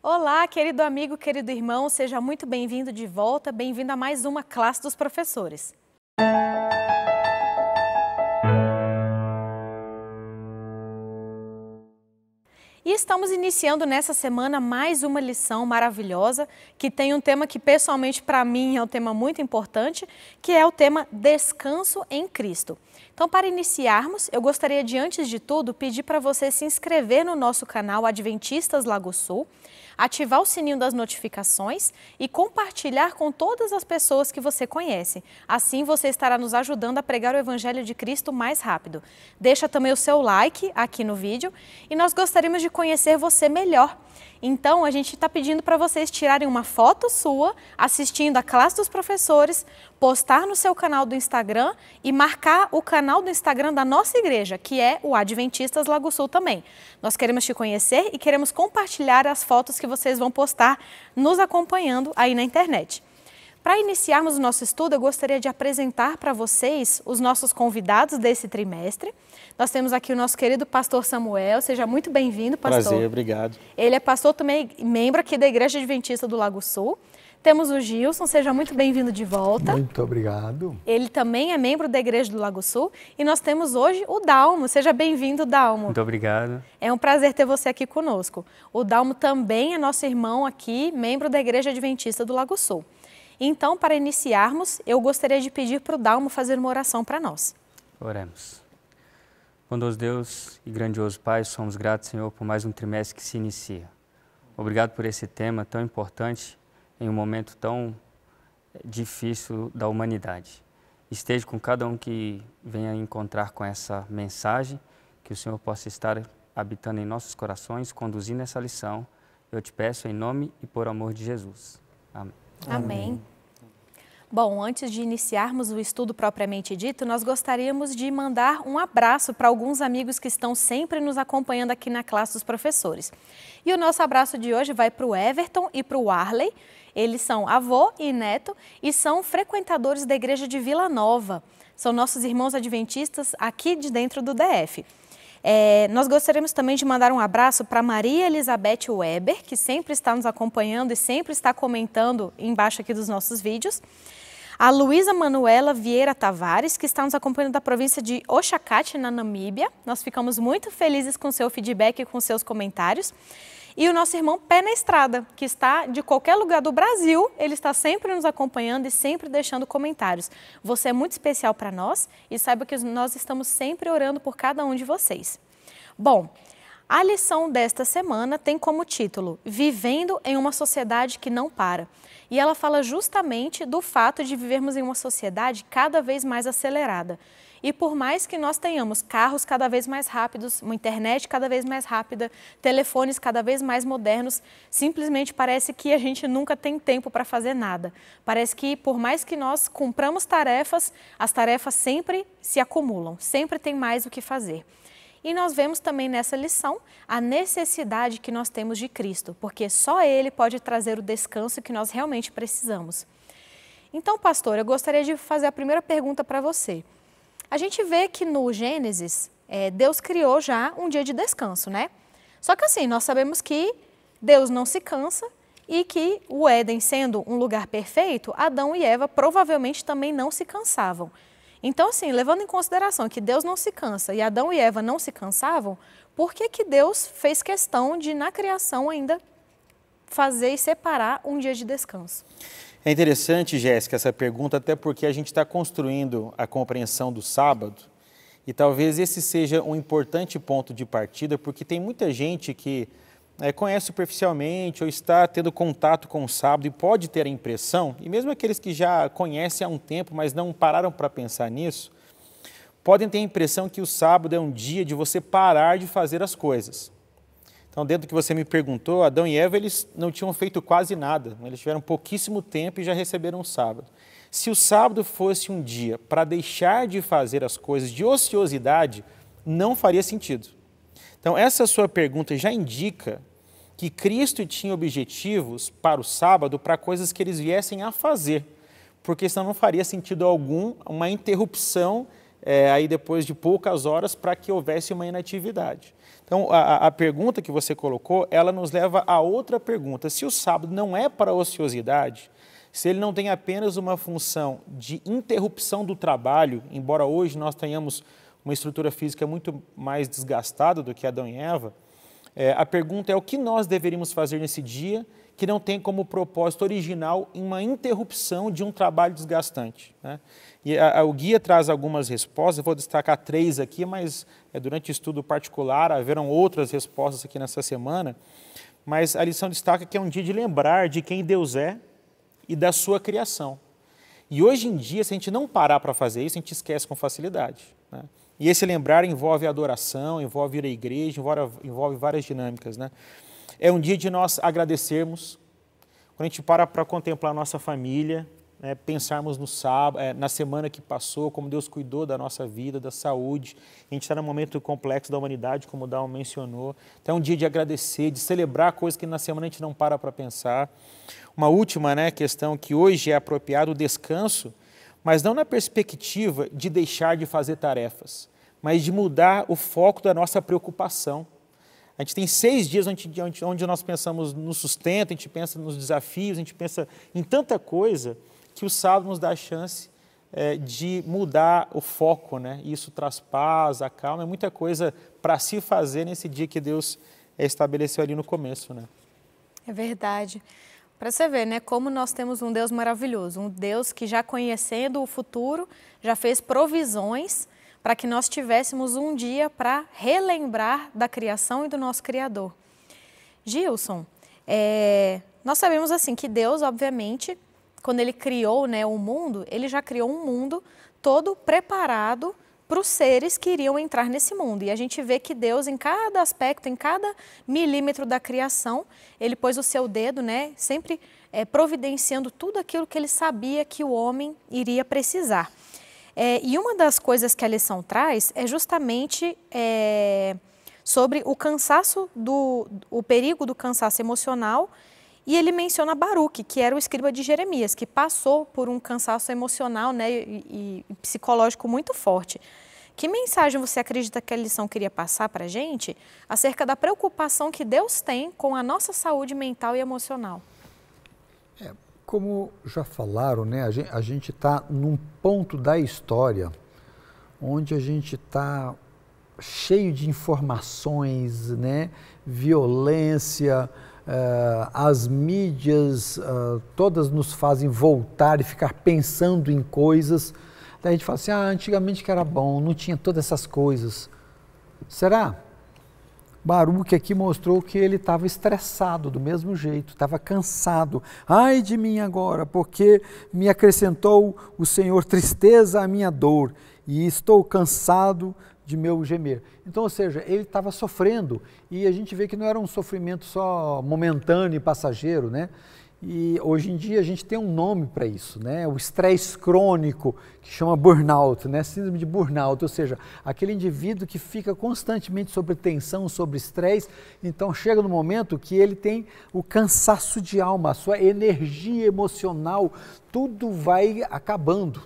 Olá, querido amigo, querido irmão, seja muito bem-vindo de volta, bem-vindo a mais uma classe dos professores. E estamos iniciando nessa semana mais uma lição maravilhosa que tem um tema que pessoalmente para mim é um tema muito importante, que é o tema descanso em Cristo. Então, para iniciarmos, eu gostaria de antes de tudo pedir para você se inscrever no nosso canal Adventistas Lago Sul ativar o sininho das notificações e compartilhar com todas as pessoas que você conhece. Assim você estará nos ajudando a pregar o Evangelho de Cristo mais rápido. Deixa também o seu like aqui no vídeo e nós gostaríamos de conhecer você melhor. Então, a gente está pedindo para vocês tirarem uma foto sua assistindo a classe dos professores, postar no seu canal do Instagram e marcar o canal do Instagram da nossa igreja, que é o Adventistas Lago Sul também. Nós queremos te conhecer e queremos compartilhar as fotos que vocês vão postar nos acompanhando aí na internet. Para iniciarmos o nosso estudo, eu gostaria de apresentar para vocês os nossos convidados desse trimestre. Nós temos aqui o nosso querido pastor Samuel. Seja muito bem-vindo, pastor. Prazer, obrigado. Ele é pastor também, membro aqui da Igreja Adventista do Lago Sul. Temos o Gilson, seja muito bem-vindo de volta. Muito obrigado. Ele também é membro da Igreja do Lago Sul. E nós temos hoje o Dalmo. Seja bem-vindo, Dalmo. Muito obrigado. É um prazer ter você aqui conosco. O Dalmo também é nosso irmão aqui, membro da Igreja Adventista do Lago Sul. Então, para iniciarmos, eu gostaria de pedir para o Dalmo fazer uma oração para nós. Oremos. Bondoso Deus e grandioso Pai, somos gratos, Senhor, por mais um trimestre que se inicia. Obrigado por esse tema tão importante em um momento tão difícil da humanidade. Esteja com cada um que venha encontrar com essa mensagem, que o Senhor possa estar habitando em nossos corações, conduzindo essa lição. Eu te peço em nome e por amor de Jesus. Amém. Amém. Amém. Bom, antes de iniciarmos o estudo propriamente dito, nós gostaríamos de mandar um abraço para alguns amigos que estão sempre nos acompanhando aqui na classe dos professores. E o nosso abraço de hoje vai para o Everton e para o Arley. Eles são avô e neto e são frequentadores da igreja de Vila Nova. São nossos irmãos adventistas aqui de dentro do DF. É, nós gostaríamos também de mandar um abraço para Maria Elizabeth Weber, que sempre está nos acompanhando e sempre está comentando embaixo aqui dos nossos vídeos. A Luísa Manuela Vieira Tavares, que está nos acompanhando da província de Oxacate, na Namíbia. Nós ficamos muito felizes com seu feedback e com seus comentários e o nosso irmão Pé na Estrada, que está de qualquer lugar do Brasil, ele está sempre nos acompanhando e sempre deixando comentários. Você é muito especial para nós e saiba que nós estamos sempre orando por cada um de vocês. Bom, a lição desta semana tem como título Vivendo em uma Sociedade que Não Para. E ela fala justamente do fato de vivermos em uma sociedade cada vez mais acelerada. E por mais que nós tenhamos carros cada vez mais rápidos, uma internet cada vez mais rápida, telefones cada vez mais modernos, simplesmente parece que a gente nunca tem tempo para fazer nada. Parece que por mais que nós cumpramos tarefas, as tarefas sempre se acumulam, sempre tem mais o que fazer. E nós vemos também nessa lição a necessidade que nós temos de Cristo, porque só Ele pode trazer o descanso que nós realmente precisamos. Então, pastor, eu gostaria de fazer a primeira pergunta para você. A gente vê que no Gênesis, é, Deus criou já um dia de descanso, né? Só que assim, nós sabemos que Deus não se cansa e que o Éden sendo um lugar perfeito, Adão e Eva provavelmente também não se cansavam. Então, assim, levando em consideração que Deus não se cansa e Adão e Eva não se cansavam, por que, que Deus fez questão de, na criação, ainda fazer e separar um dia de descanso? É interessante, Jéssica, essa pergunta, até porque a gente está construindo a compreensão do sábado e talvez esse seja um importante ponto de partida, porque tem muita gente que é, conhece superficialmente ou está tendo contato com o sábado e pode ter a impressão, e mesmo aqueles que já conhecem há um tempo, mas não pararam para pensar nisso, podem ter a impressão que o sábado é um dia de você parar de fazer as coisas. Então, dentro do que você me perguntou, Adão e Eva, eles não tinham feito quase nada. Eles tiveram pouquíssimo tempo e já receberam o sábado. Se o sábado fosse um dia para deixar de fazer as coisas de ociosidade, não faria sentido. Então, essa sua pergunta já indica que Cristo tinha objetivos para o sábado, para coisas que eles viessem a fazer, porque senão não faria sentido algum uma interrupção é, aí depois de poucas horas para que houvesse uma inatividade. Então, a, a pergunta que você colocou, ela nos leva a outra pergunta. Se o sábado não é para ociosidade, se ele não tem apenas uma função de interrupção do trabalho, embora hoje nós tenhamos uma estrutura física muito mais desgastada do que Adão e Eva, é, a pergunta é o que nós deveríamos fazer nesse dia que não tem como propósito original uma interrupção de um trabalho desgastante. Né? E a, a, o guia traz algumas respostas, vou destacar três aqui, mas é, durante estudo particular haverão outras respostas aqui nessa semana. Mas a lição destaca que é um dia de lembrar de quem Deus é e da sua criação. E hoje em dia, se a gente não parar para fazer isso, a gente esquece com facilidade. Né? E esse lembrar envolve adoração, envolve ir à igreja, envolve, envolve várias dinâmicas. Né? É um dia de nós agradecermos, quando a gente para para contemplar nossa família, né, pensarmos no sábado, é, na semana que passou, como Deus cuidou da nossa vida, da saúde. A gente está num momento complexo da humanidade, como o Dal mencionou. Então é um dia de agradecer, de celebrar coisas que na semana a gente não para para pensar. Uma última né, questão que hoje é apropriado, o descanso, mas não na perspectiva de deixar de fazer tarefas, mas de mudar o foco da nossa preocupação. A gente tem seis dias onde, onde nós pensamos no sustento, a gente pensa nos desafios, a gente pensa em tanta coisa que o sábado nos dá a chance é, de mudar o foco, né? Isso traz paz, a calma, é muita coisa para se fazer nesse dia que Deus é, estabeleceu ali no começo, né? É verdade. Para você ver, né, como nós temos um Deus maravilhoso, um Deus que já conhecendo o futuro, já fez provisões para que nós tivéssemos um dia para relembrar da criação e do nosso Criador. Gilson, é, nós sabemos assim que Deus, obviamente, quando ele criou né, o mundo, ele já criou um mundo todo preparado para os seres que iriam entrar nesse mundo. E a gente vê que Deus, em cada aspecto, em cada milímetro da criação, ele pôs o seu dedo, né, sempre é, providenciando tudo aquilo que ele sabia que o homem iria precisar. É, e uma das coisas que a lição traz é justamente é, sobre o cansaço do o perigo do cansaço emocional e ele menciona Baruque, que era o escriba de Jeremias, que passou por um cansaço emocional né, e, e psicológico muito forte. Que mensagem você acredita que a lição queria passar para a gente acerca da preocupação que Deus tem com a nossa saúde mental e emocional? É, como já falaram, né, a gente está num ponto da história onde a gente está cheio de informações, né, violência, ah, as mídias ah, todas nos fazem voltar e ficar pensando em coisas. Daí a gente fala assim: ah, antigamente que era bom, não tinha todas essas coisas. Será? Baruque aqui mostrou que ele estava estressado do mesmo jeito, estava cansado. Ai de mim agora, porque me acrescentou o Senhor tristeza à minha dor, e estou cansado de meu gemer. Então, ou seja, ele estava sofrendo e a gente vê que não era um sofrimento só momentâneo e passageiro, né? E hoje em dia a gente tem um nome para isso, né? O estresse crônico, que chama burnout, né? Síndrome de burnout, ou seja, aquele indivíduo que fica constantemente sobre tensão, sobre estresse, então chega no momento que ele tem o cansaço de alma, a sua energia emocional, tudo vai acabando.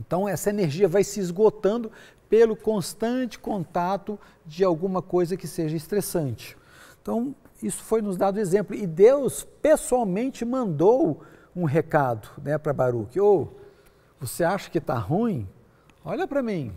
Então essa energia vai se esgotando pelo constante contato de alguma coisa que seja estressante. Então, isso foi nos dado exemplo. E Deus pessoalmente mandou um recado né, para Baruque: ou oh, você acha que está ruim? Olha para mim.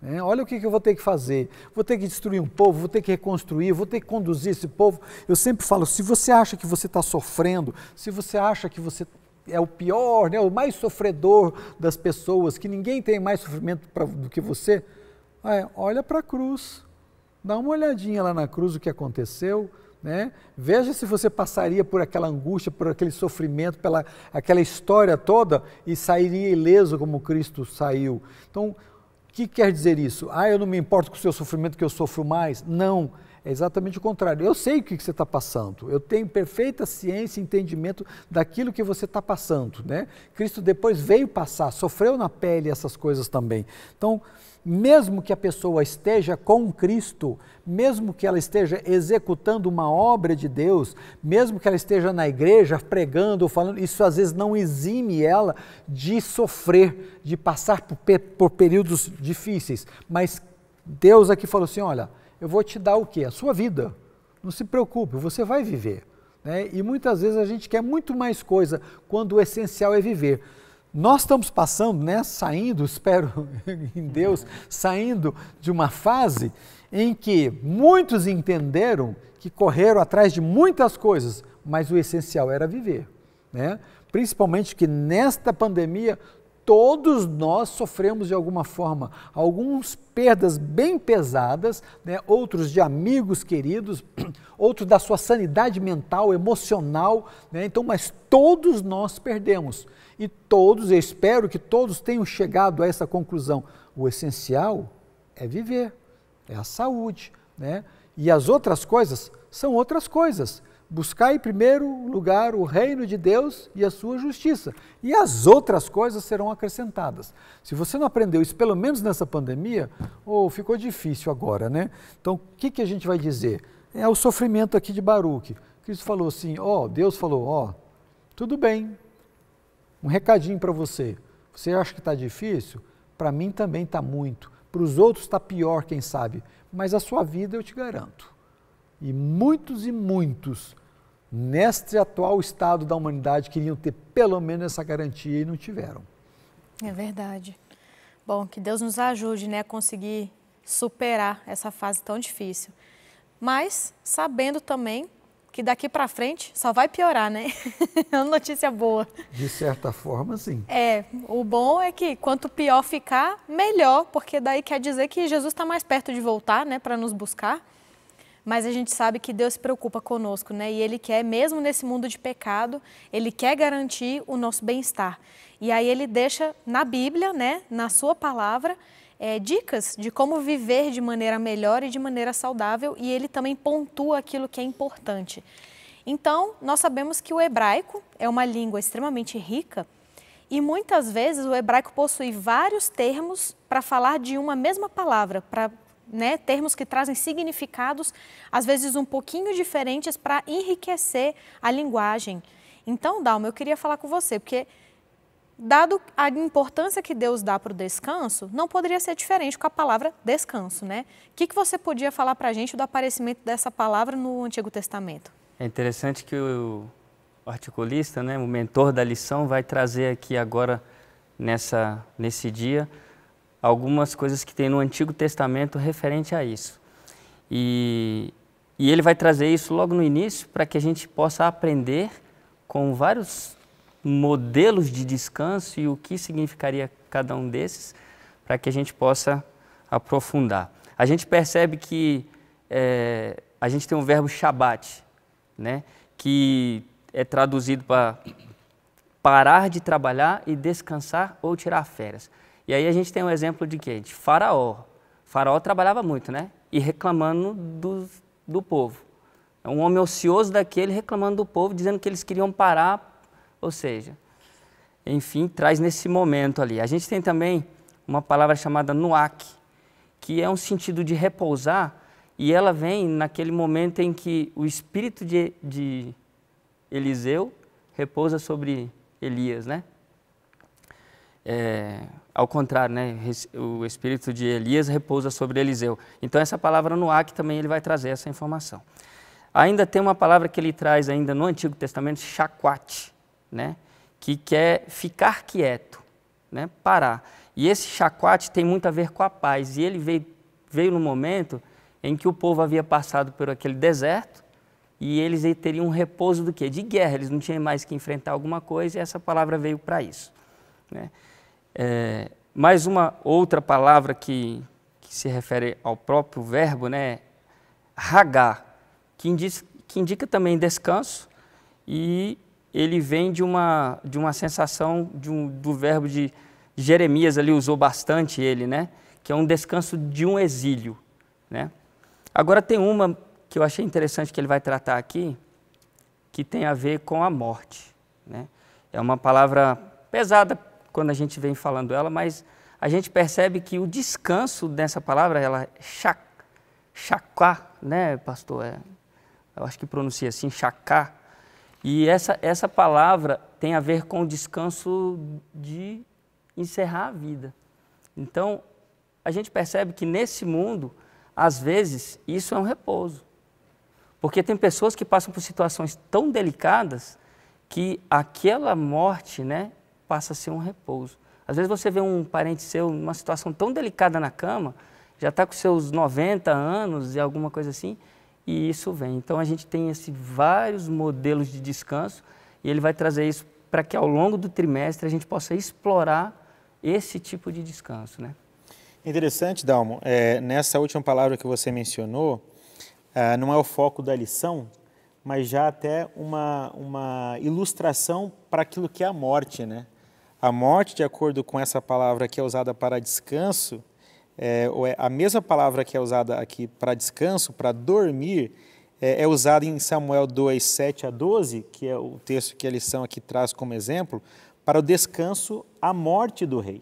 Né? Olha o que, que eu vou ter que fazer. Vou ter que destruir um povo, vou ter que reconstruir, vou ter que conduzir esse povo. Eu sempre falo: se você acha que você está sofrendo, se você acha que você é o pior, né, o mais sofredor das pessoas, que ninguém tem mais sofrimento pra, do que você, é, olha para a cruz, dá uma olhadinha lá na cruz o que aconteceu, né? Veja se você passaria por aquela angústia, por aquele sofrimento, pela aquela história toda e sairia ileso como Cristo saiu. Então, o que quer dizer isso? Ah, eu não me importo com o seu sofrimento que eu sofro mais? Não. É exatamente o contrário. Eu sei o que, você está passando. Eu tenho perfeita ciência e entendimento daquilo que você está passando. Né? Cristo depois veio passar, sofreu na pele essas coisas também. Então, mesmo que a pessoa esteja com Cristo, mesmo que ela esteja executando uma obra de Deus, mesmo que ela esteja na igreja pregando ou falando, isso às vezes não exime ela de sofrer, de passar por períodos difíceis. Mas Deus aqui falou assim: olha eu vou te dar o quê? A sua vida. Não se preocupe, você vai viver. Né? E muitas vezes a gente quer muito mais coisa quando o essencial é viver. Nós estamos passando, né, saindo, espero em Deus, saindo de uma fase em que muitos entenderam que correram atrás de muitas coisas, mas o essencial era viver. Né? Principalmente que nesta pandemia todos nós sofremos de alguma forma, alguns perdas bem pesadas, né? outros de amigos queridos, outros da sua sanidade mental, emocional, né? então, mas todos nós perdemos e todos, eu espero que todos tenham chegado a essa conclusão. O essencial é viver, é a saúde, né? E as outras coisas são outras coisas. Buscar em primeiro lugar o reino de Deus e a sua justiça, e as outras coisas serão acrescentadas. Se você não aprendeu isso, pelo menos nessa pandemia, ou oh, ficou difícil agora, né? Então, o que, que a gente vai dizer? É o sofrimento aqui de Baruque. Cristo falou assim: ó, oh, Deus falou, ó, oh, tudo bem, um recadinho para você. Você acha que está difícil? Para mim também está muito. Para os outros está pior, quem sabe. Mas a sua vida eu te garanto. E muitos e muitos, neste atual estado da humanidade, queriam ter pelo menos essa garantia e não tiveram. É verdade. Bom, que Deus nos ajude né, a conseguir superar essa fase tão difícil. Mas sabendo também que daqui para frente só vai piorar, né? É uma notícia boa. De certa forma, sim. É, o bom é que quanto pior ficar, melhor, porque daí quer dizer que Jesus está mais perto de voltar, né, para nos buscar mas a gente sabe que Deus se preocupa conosco, né? E Ele quer, mesmo nesse mundo de pecado, Ele quer garantir o nosso bem-estar. E aí Ele deixa na Bíblia, né, na Sua palavra, é, dicas de como viver de maneira melhor e de maneira saudável, e Ele também pontua aquilo que é importante. Então, nós sabemos que o hebraico é uma língua extremamente rica e muitas vezes o hebraico possui vários termos para falar de uma mesma palavra, para né, termos que trazem significados, às vezes um pouquinho diferentes, para enriquecer a linguagem. Então, Dalma, eu queria falar com você, porque dado a importância que Deus dá para o descanso, não poderia ser diferente com a palavra descanso, né? O que, que você podia falar para a gente do aparecimento dessa palavra no Antigo Testamento? É interessante que o articulista, né, o mentor da lição, vai trazer aqui agora, nessa, nesse dia, algumas coisas que tem no Antigo Testamento referente a isso. E, e ele vai trazer isso logo no início para que a gente possa aprender com vários modelos de descanso e o que significaria cada um desses, para que a gente possa aprofundar. A gente percebe que é, a gente tem o um verbo shabat, né, que é traduzido para parar de trabalhar e descansar ou tirar férias. E aí a gente tem um exemplo de quê? De Faraó. Faraó trabalhava muito, né? E reclamando do, do povo. É um homem ocioso daquele reclamando do povo, dizendo que eles queriam parar, ou seja, enfim, traz nesse momento ali. A gente tem também uma palavra chamada nuak, que é um sentido de repousar, e ela vem naquele momento em que o espírito de, de Eliseu repousa sobre Elias, né? é, ao contrário, né? o espírito de Elias repousa sobre Eliseu. Então essa palavra no ar também ele vai trazer essa informação. Ainda tem uma palavra que ele traz ainda no Antigo Testamento, chacoate, né? que quer ficar quieto, né? parar. E esse chacoate tem muito a ver com a paz. E ele veio, veio no momento em que o povo havia passado por aquele deserto e eles teriam um repouso do quê? De guerra, eles não tinham mais que enfrentar alguma coisa e essa palavra veio para isso. Né? É, mais uma outra palavra que, que, se refere ao próprio verbo, né? Ragar, que, indica, que indica também descanso e ele vem de uma, de uma sensação de um, do verbo de Jeremias, ali usou bastante ele, né? Que é um descanso de um exílio, né? Agora tem uma que eu achei interessante que ele vai tratar aqui, que tem a ver com a morte, né? É uma palavra pesada quando a gente vem falando ela, mas a gente percebe que o descanso dessa palavra, ela chak, chaká, né, pastor? É, eu acho que pronuncia assim, chaká. E essa, essa palavra tem a ver com o descanso de encerrar a vida. Então, a gente percebe que nesse mundo, às vezes, isso é um repouso. Porque tem pessoas que passam por situações tão delicadas que aquela morte, né, passa a ser um repouso. Às vezes você vê um parente seu numa situação tão delicada na cama, já está com seus 90 anos e alguma coisa assim, e isso vem. Então a gente tem esses vários modelos de descanso e ele vai trazer isso para que ao longo do trimestre a gente possa explorar esse tipo de descanso, né? Interessante, Dalmo. É, nessa última palavra que você mencionou, é, não é o foco da lição, mas já até uma, uma ilustração para aquilo que é a morte, né? A morte, de acordo com essa palavra que é usada para descanso, é, ou é a mesma palavra que é usada aqui para descanso, para dormir, é, é usada em Samuel 2, 7 a 12, que é o texto que a lição aqui traz como exemplo, para o descanso, a morte do rei.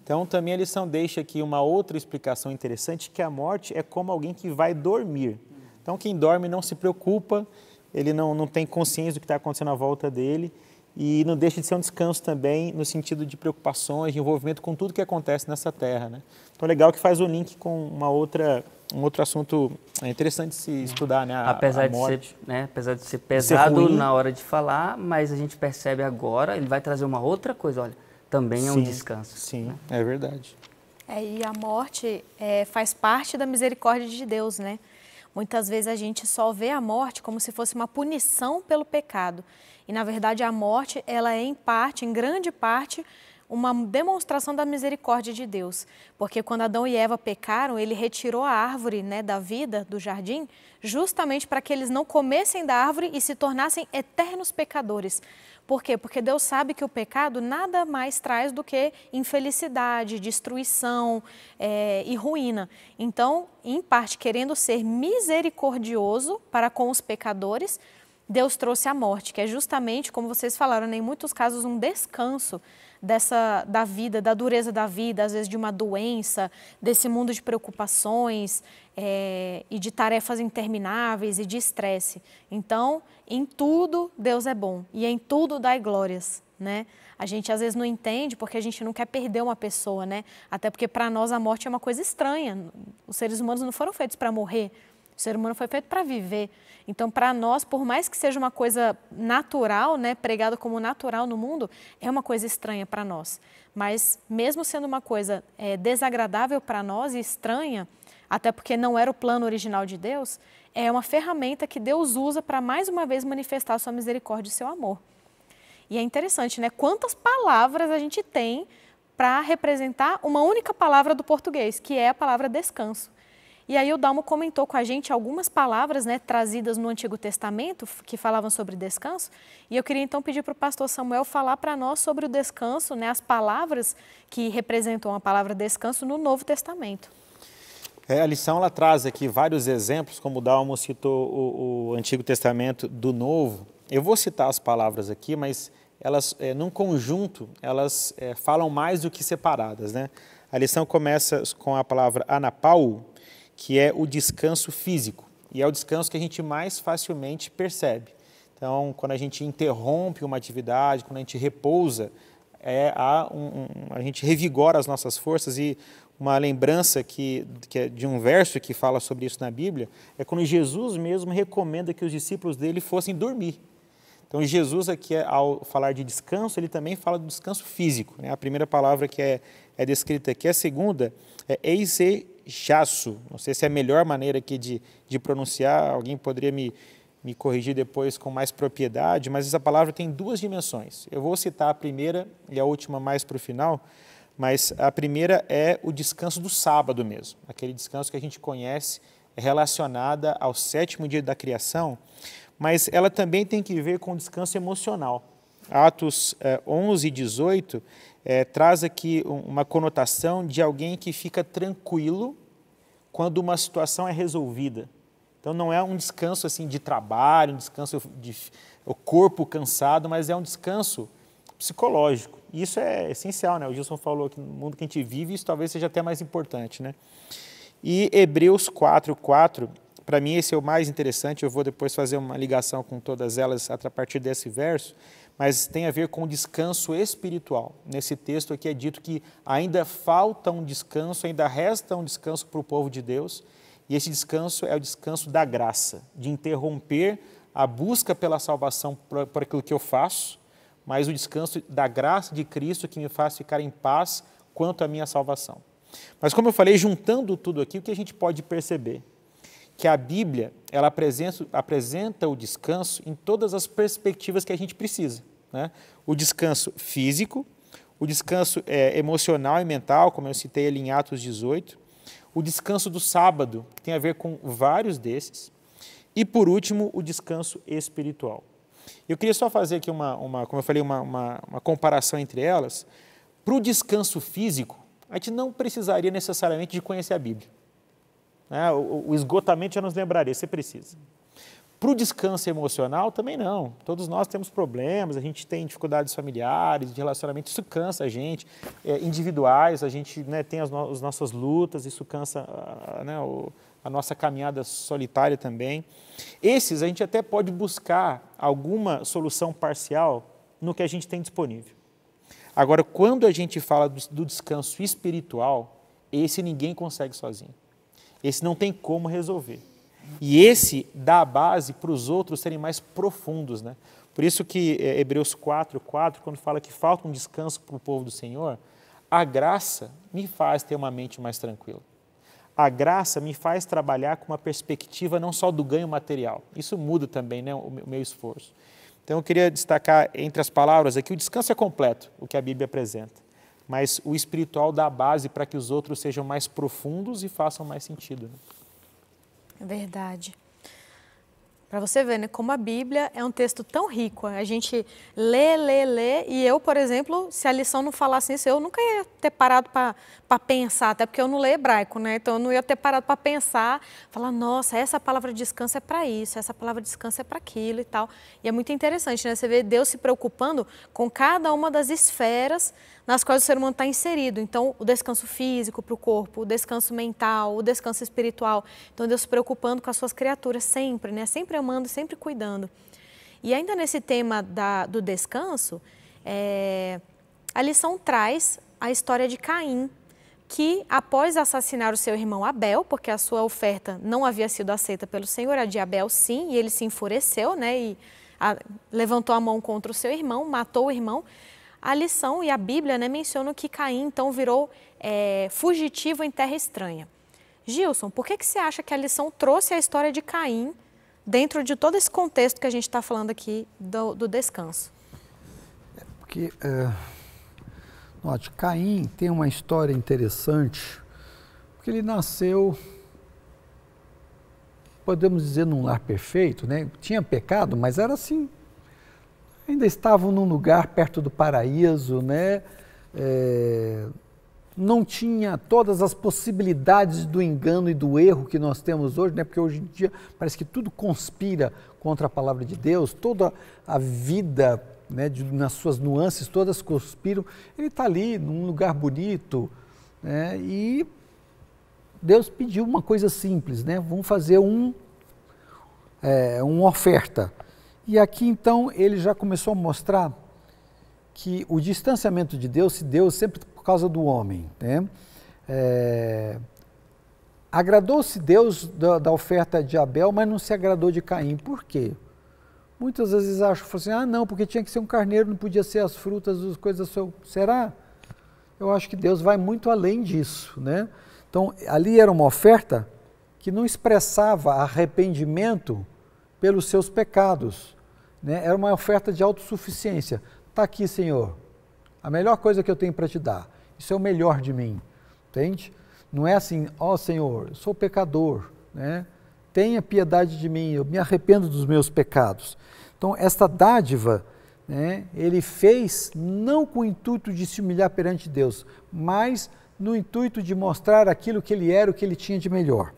Então, também a lição deixa aqui uma outra explicação interessante, que a morte é como alguém que vai dormir. Então, quem dorme não se preocupa, ele não, não tem consciência do que está acontecendo à volta dele, e não deixa de ser um descanso também no sentido de preocupações, de envolvimento com tudo que acontece nessa terra. Né? Então, legal que faz um link com uma outra, um outro assunto é interessante se estudar, né? A, apesar, a de ser, né? apesar de ser pesado de ser na hora de falar, mas a gente percebe agora, ele vai trazer uma outra coisa, olha, também é sim, um descanso. Sim, né? é verdade. É, e a morte é, faz parte da misericórdia de Deus, né? Muitas vezes a gente só vê a morte como se fosse uma punição pelo pecado. E na verdade a morte, ela é em parte, em grande parte, uma demonstração da misericórdia de Deus, porque quando Adão e Eva pecaram, ele retirou a árvore né, da vida, do jardim, justamente para que eles não comessem da árvore e se tornassem eternos pecadores. Por quê? Porque Deus sabe que o pecado nada mais traz do que infelicidade, destruição é, e ruína. Então, em parte, querendo ser misericordioso para com os pecadores, Deus trouxe a morte, que é justamente, como vocês falaram, né, em muitos casos, um descanso dessa da vida, da dureza da vida, às vezes de uma doença, desse mundo de preocupações é, e de tarefas intermináveis e de estresse. Então, em tudo Deus é bom e em tudo dai glórias. Né? A gente às vezes não entende porque a gente não quer perder uma pessoa, né? Até porque para nós a morte é uma coisa estranha. Os seres humanos não foram feitos para morrer. O ser humano foi feito para viver. Então, para nós, por mais que seja uma coisa natural, né, pregada como natural no mundo, é uma coisa estranha para nós. Mas, mesmo sendo uma coisa é, desagradável para nós e estranha, até porque não era o plano original de Deus, é uma ferramenta que Deus usa para mais uma vez manifestar sua misericórdia e seu amor. E é interessante, né? Quantas palavras a gente tem para representar uma única palavra do português, que é a palavra descanso. E aí o Dalmo comentou com a gente algumas palavras né, trazidas no Antigo Testamento que falavam sobre descanso. E eu queria então pedir para o pastor Samuel falar para nós sobre o descanso, né, as palavras que representam a palavra descanso no Novo Testamento. É, a lição ela traz aqui vários exemplos, como o Dalmo citou o, o Antigo Testamento do Novo. Eu vou citar as palavras aqui, mas elas, é, num conjunto, elas é, falam mais do que separadas. Né? A lição começa com a palavra anapau, que é o descanso físico. E é o descanso que a gente mais facilmente percebe. Então, quando a gente interrompe uma atividade, quando a gente repousa, é, a, um, um, a gente revigora as nossas forças e uma lembrança que, que é de um verso que fala sobre isso na Bíblia é quando Jesus mesmo recomenda que os discípulos dele fossem dormir. Então, Jesus, aqui, ao falar de descanso, ele também fala do descanso físico. Né? A primeira palavra que é, é descrita aqui, a segunda é eis Chasso, não sei se é a melhor maneira aqui de, de pronunciar, alguém poderia me, me corrigir depois com mais propriedade, mas essa palavra tem duas dimensões. Eu vou citar a primeira e a última mais para o final, mas a primeira é o descanso do sábado mesmo, aquele descanso que a gente conhece é relacionada ao sétimo dia da criação, mas ela também tem que ver com o descanso emocional. Atos 11 e 18 é, traz aqui uma conotação de alguém que fica tranquilo quando uma situação é resolvida. Então não é um descanso assim de trabalho, um descanso de o corpo cansado, mas é um descanso psicológico. E isso é essencial, né? O Gilson falou que no mundo que a gente vive isso talvez seja até mais importante, né? E Hebreus 4:4, para mim esse é o mais interessante, eu vou depois fazer uma ligação com todas elas a partir desse verso mas tem a ver com o descanso espiritual. Nesse texto aqui é dito que ainda falta um descanso, ainda resta um descanso para o povo de Deus, e esse descanso é o descanso da graça, de interromper a busca pela salvação por, por aquilo que eu faço, mas o descanso da graça de Cristo que me faz ficar em paz quanto à minha salvação. Mas como eu falei, juntando tudo aqui, o que a gente pode perceber? que a Bíblia ela apresenta, apresenta o descanso em todas as perspectivas que a gente precisa. Né? O descanso físico, o descanso é, emocional e mental, como eu citei ali em Atos 18, o descanso do sábado, que tem a ver com vários desses, e por último, o descanso espiritual. Eu queria só fazer aqui uma, uma como eu falei, uma, uma, uma comparação entre elas. Para o descanso físico, a gente não precisaria necessariamente de conhecer a Bíblia. Né? O, o esgotamento já nos lembraria, você precisa. Para o descanso emocional, também não. Todos nós temos problemas, a gente tem dificuldades familiares, de relacionamento, isso cansa a gente. É, individuais, a gente né, tem as, no as, nossas lutas, isso cansa a, né, o, a nossa caminhada solitária também. Esses, a gente até pode buscar alguma solução parcial no que a gente tem disponível. Agora, quando a gente fala do, do descanso espiritual, esse ninguém consegue sozinho. Esse não tem como resolver. E esse dá a base para os outros serem mais profundos, né? Por isso que é, Hebreus 4, 4, quando fala que falta um descanso para o povo do Senhor, a graça me faz ter uma mente mais tranquila. A graça me faz trabalhar com uma perspectiva não só do ganho material. Isso muda também né, o meu esforço. Então eu queria destacar entre as palavras aqui o descanso é completo, o que a Bíblia apresenta mas o espiritual dá a base para que os outros sejam mais profundos e façam mais sentido. Né? É verdade. Para você ver, né, como a Bíblia é um texto tão rico. A gente lê, lê, lê, e eu, por exemplo, se a lição não falasse isso, eu nunca ia ter parado para pensar, até porque eu não leio hebraico, né? Então eu não ia ter parado para pensar, falar, nossa, essa palavra descansa descanso é para isso, essa palavra descansa descanso é para aquilo e tal. E é muito interessante, né? Você vê Deus se preocupando com cada uma das esferas nas quais o ser humano está inserido. Então, o descanso físico para o corpo, o descanso mental, o descanso espiritual. Então, Deus se preocupando com as suas criaturas sempre, né? Sempre amando, sempre cuidando. E ainda nesse tema da, do descanso, é, a lição traz a história de Caim, que após assassinar o seu irmão Abel, porque a sua oferta não havia sido aceita pelo Senhor, a de Abel sim, e ele se enfureceu, né? E a, levantou a mão contra o seu irmão, matou o irmão a lição e a Bíblia né, mencionam que Caim então virou é, fugitivo em terra estranha. Gilson, por que, que você acha que a lição trouxe a história de Caim dentro de todo esse contexto que a gente está falando aqui do, do descanso? É porque, é... note, Caim tem uma história interessante, porque ele nasceu, podemos dizer, num lar perfeito, né? Tinha pecado, mas era assim, ainda estavam num lugar perto do paraíso, né? É, não tinha todas as possibilidades do engano e do erro que nós temos hoje, né? Porque hoje em dia parece que tudo conspira contra a palavra de Deus, toda a vida, né, de, nas suas nuances, todas conspiram. Ele está ali num lugar bonito, né? E Deus pediu uma coisa simples, né? Vamos fazer um é, uma oferta. E aqui então ele já começou a mostrar que o distanciamento de Deus se deu sempre por causa do homem. Né? É... Agradou-se Deus da, da, oferta de Abel, mas não se agradou de Caim. Por quê? Muitas vezes acham assim, ah não, porque tinha que ser um carneiro, não podia ser as frutas, as coisas seu. Será? Eu acho que Deus vai muito além disso. Né? Então, ali era uma oferta que não expressava arrependimento pelos seus pecados. Né? Era uma oferta de autossuficiência. Está aqui, Senhor, a melhor coisa que eu tenho para te dar. Isso é o melhor de mim, entende? Não é assim, ó oh, Senhor, eu sou pecador, né? tenha piedade de mim, eu me arrependo dos meus pecados. Então, esta dádiva, né, ele fez não com o intuito de se humilhar perante Deus, mas no intuito de mostrar aquilo que ele era, o que ele tinha de melhor.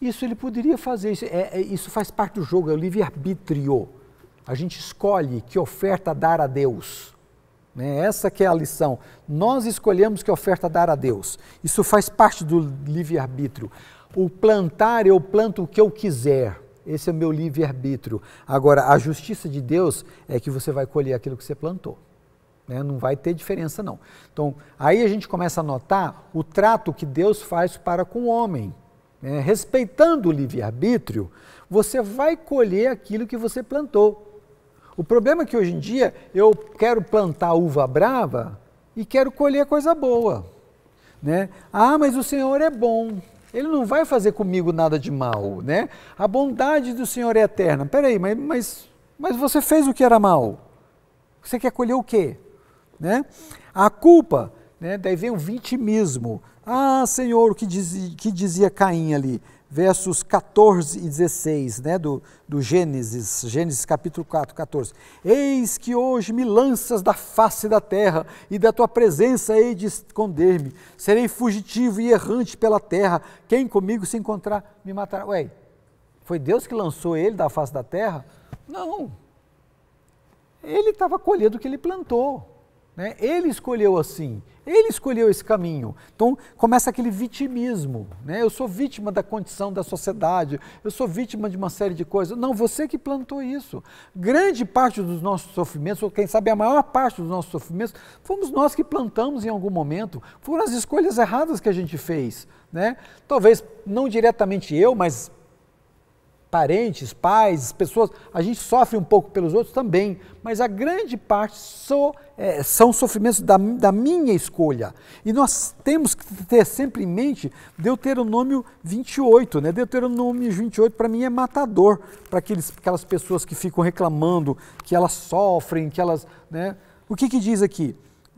Isso ele poderia fazer, isso, é, é, isso faz parte do jogo, é o livre-arbítrio. A gente escolhe que oferta dar a Deus. Né? Essa que é a lição. Nós escolhemos que oferta dar a Deus. Isso faz parte do livre-arbítrio. O plantar, eu planto o que eu quiser. Esse é o meu livre-arbítrio. Agora, a justiça de Deus é que você vai colher aquilo que você plantou. Né? Não vai ter diferença, não. Então, aí a gente começa a notar o trato que Deus faz para com o homem. Né? Respeitando o livre-arbítrio, você vai colher aquilo que você plantou. O problema é que hoje em dia eu quero plantar uva brava e quero colher coisa boa. Né? Ah, mas o Senhor é bom. Ele não vai fazer comigo nada de mal, né? A bondade do Senhor é eterna. Peraí, mas, mas, mas você fez o que era mal. Você quer colher o quê? Né? A culpa, né? daí vem o vitimismo. Ah, Senhor, o que dizia, que dizia Caim ali? Versos 14 e 16, né, do, do Gênesis, Gênesis capítulo 4, 14. Eis que hoje me lanças da face da terra, e da tua presença hei de esconder-me. Serei fugitivo e errante pela terra. Quem comigo se encontrar me matará. Ué, foi Deus que lançou ele da face da terra? Não. Ele estava colhendo o que ele plantou. Né? Ele escolheu assim. Ele escolheu esse caminho. Então começa aquele vitimismo. Né? Eu sou vítima da condição da sociedade, eu sou vítima de uma série de coisas. Não, você que plantou isso. Grande parte dos nossos sofrimentos, ou quem sabe a maior parte dos nossos sofrimentos, fomos nós que plantamos em algum momento. Foram as escolhas erradas que a gente fez. Né? Talvez não diretamente eu, mas parentes, pais, pessoas, a gente sofre um pouco pelos outros também, mas a grande parte so, é, são sofrimentos da, da, minha escolha. E nós temos que ter sempre em mente Deuteronômio 28, né? Deuteronômio 28 para mim é matador para aquelas pessoas que ficam reclamando, que elas sofrem, que elas. Né? O que, que diz aqui?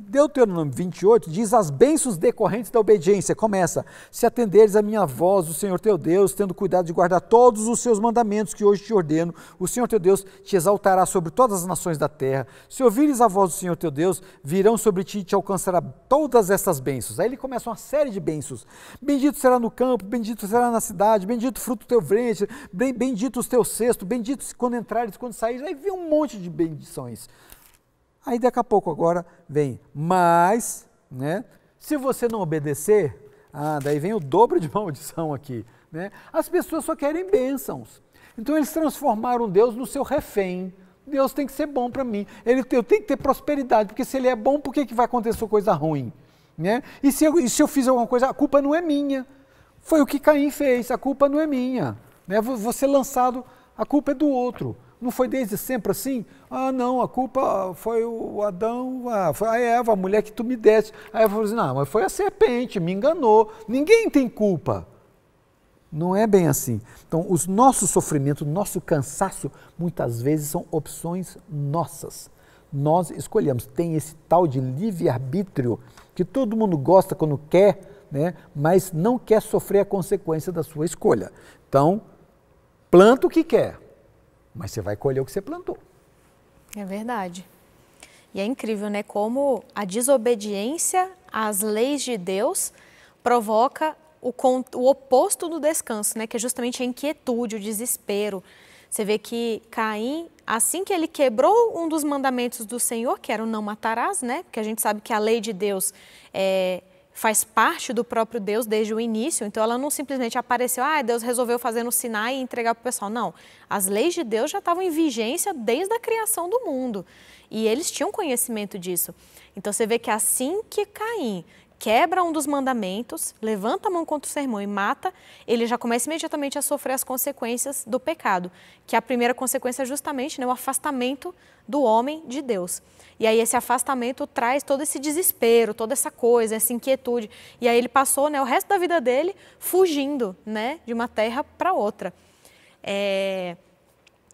Deuteronômio 28 diz: As bênçãos decorrentes da obediência. Começa: Se atenderes a minha voz, o Senhor teu Deus, tendo cuidado de guardar todos os seus mandamentos que hoje te ordeno, o Senhor teu Deus te exaltará sobre todas as nações da terra. Se ouvires a voz do Senhor teu Deus, virão sobre ti e te alcançará todas estas bênçãos. Aí ele começa uma série de bênçãos: Bendito será no campo, bendito será na cidade, bendito o fruto do teu ventre, bendito os teus cestos, bendito quando entrares, quando saíres. Aí vem um monte de bendições. Aí daqui a pouco agora vem, mas, né? Se você não obedecer, ah, daí vem o dobro de maldição aqui, né? As pessoas só querem bênçãos. Então eles transformaram Deus no seu refém. Deus tem que ser bom para mim. Ele, eu tenho que ter prosperidade, porque se ele é bom, por que, que vai acontecer coisa ruim? Né? E, se eu, e se eu fiz alguma coisa, a culpa não é minha. Foi o que Caim fez, a culpa não é minha. Né? Você lançado, a culpa é do outro. Não foi desde sempre assim? Ah, não, a culpa foi o Adão, ah, foi a Eva, a mulher que tu me deste. A Eva falou assim: não, mas foi a serpente, me enganou. Ninguém tem culpa. Não é bem assim. Então, os nossos sofrimentos, nosso cansaço, muitas vezes são opções nossas. Nós escolhemos. Tem esse tal de livre-arbítrio que todo mundo gosta quando quer, né? mas não quer sofrer a consequência da sua escolha. Então, planta o que quer mas você vai colher o que você plantou. É verdade. E é incrível, né? Como a desobediência às leis de Deus provoca o, o oposto do descanso, né? Que é justamente a inquietude, o desespero. Você vê que Caim, assim que ele quebrou um dos mandamentos do Senhor, que era o não matarás, né? Porque a gente sabe que a lei de Deus é, faz parte do próprio Deus desde o início, então ela não simplesmente apareceu, ah, Deus resolveu fazer no Sinai e entregar para o pessoal. Não, as leis de Deus já estavam em vigência desde a criação do mundo e eles tinham conhecimento disso. Então você vê que é assim que Caim quebra um dos mandamentos, levanta a mão contra o seu irmão e mata, ele já começa imediatamente a sofrer as consequências do pecado, que a primeira consequência é justamente né, o afastamento do homem de Deus. E aí esse afastamento traz todo esse desespero, toda essa coisa, essa inquietude. E aí ele passou né, o resto da vida dele fugindo né, de uma terra para outra. É...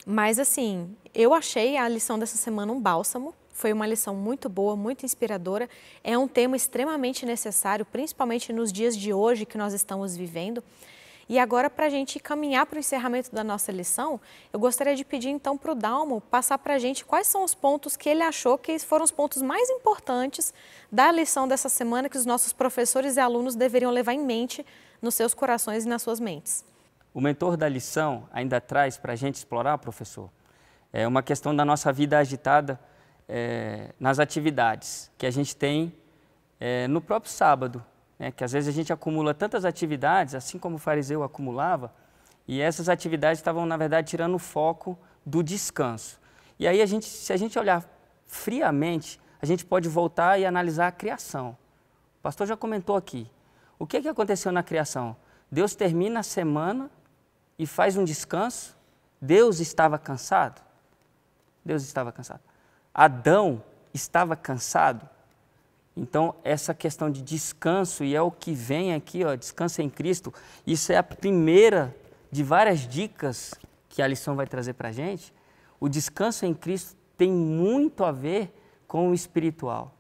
Mas assim, eu achei a lição dessa semana um bálsamo foi uma lição muito boa, muito inspiradora. É um tema extremamente necessário, principalmente nos dias de hoje que nós estamos vivendo. E agora, para a gente caminhar para o encerramento da nossa lição, eu gostaria de pedir então para o Dalmo passar para a gente quais são os pontos que ele achou que foram os pontos mais importantes da lição dessa semana que os nossos professores e alunos deveriam levar em mente nos seus corações e nas suas mentes. O mentor da lição ainda traz para a gente explorar, professor, é uma questão da nossa vida agitada é, nas atividades que a gente tem é, no próprio sábado, né? que às vezes a gente acumula tantas atividades, assim como o fariseu acumulava, e essas atividades estavam, na verdade, tirando o foco do descanso. E aí, a gente, se a gente olhar friamente, a gente pode voltar e analisar a criação. O pastor já comentou aqui. O que, é que aconteceu na criação? Deus termina a semana e faz um descanso. Deus estava cansado? Deus estava cansado. Adão estava cansado. Então, essa questão de descanso, e é o que vem aqui, ó, descansa em Cristo, isso é a primeira de várias dicas que a lição vai trazer para a gente. O descanso em Cristo tem muito a ver com o espiritual.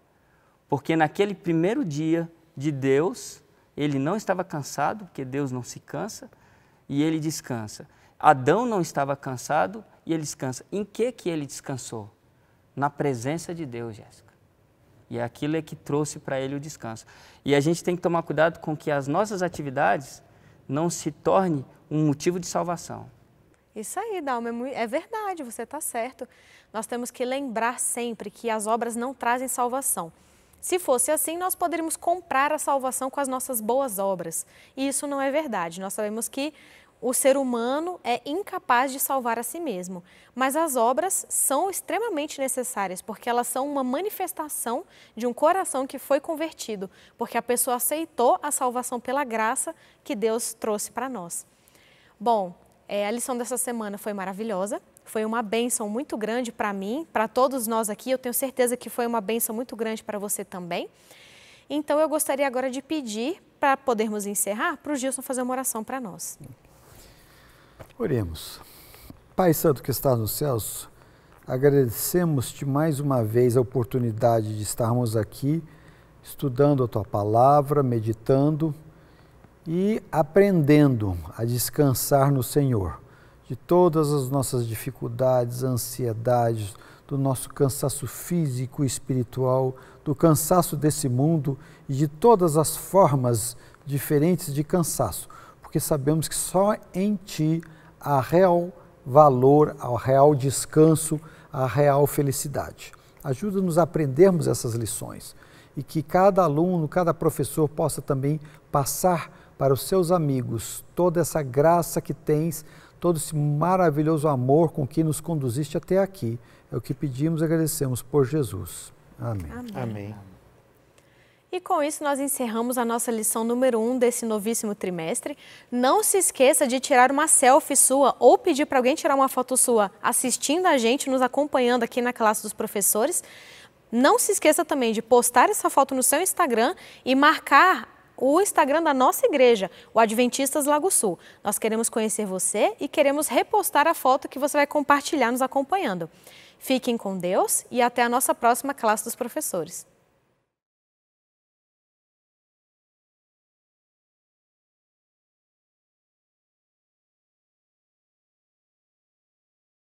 Porque naquele primeiro dia de Deus, ele não estava cansado, porque Deus não se cansa, e ele descansa. Adão não estava cansado e ele descansa. Em que que ele descansou? na presença de Deus, Jéssica. E aquilo é que trouxe para ele o descanso. E a gente tem que tomar cuidado com que as nossas atividades não se tornem um motivo de salvação. Isso aí, Dalma, é, é verdade, você está certo. Nós temos que lembrar sempre que as obras não trazem salvação. Se fosse assim, nós poderíamos comprar a salvação com as nossas boas obras. E isso não é verdade. Nós sabemos que o ser humano é incapaz de salvar a si mesmo, mas as obras são extremamente necessárias, porque elas são uma manifestação de um coração que foi convertido, porque a pessoa aceitou a salvação pela graça que Deus trouxe para nós. Bom, é, a lição dessa semana foi maravilhosa, foi uma bênção muito grande para mim, para todos nós aqui, eu tenho certeza que foi uma bênção muito grande para você também. Então eu gostaria agora de pedir para podermos encerrar, para o Gilson fazer uma oração para nós. Oremos. Pai Santo que estás nos céus, agradecemos-te mais uma vez a oportunidade de estarmos aqui estudando a tua palavra, meditando e aprendendo a descansar no Senhor de todas as nossas dificuldades, ansiedades, do nosso cansaço físico e espiritual, do cansaço desse mundo e de todas as formas diferentes de cansaço, porque sabemos que só em Ti a real valor, ao real descanso, à real felicidade. Ajuda-nos a aprendermos essas lições e que cada aluno, cada professor possa também passar para os seus amigos toda essa graça que tens, todo esse maravilhoso amor com que nos conduziste até aqui. É o que pedimos e agradecemos por Jesus. Amém. Amém. Amém. E com isso nós encerramos a nossa lição número 1 um desse novíssimo trimestre. Não se esqueça de tirar uma selfie sua ou pedir para alguém tirar uma foto sua assistindo a gente, nos acompanhando aqui na classe dos professores. Não se esqueça também de postar essa foto no seu Instagram e marcar o Instagram da nossa igreja, o Adventistas Lago Sul. Nós queremos conhecer você e queremos repostar a foto que você vai compartilhar nos acompanhando. Fiquem com Deus e até a nossa próxima classe dos professores.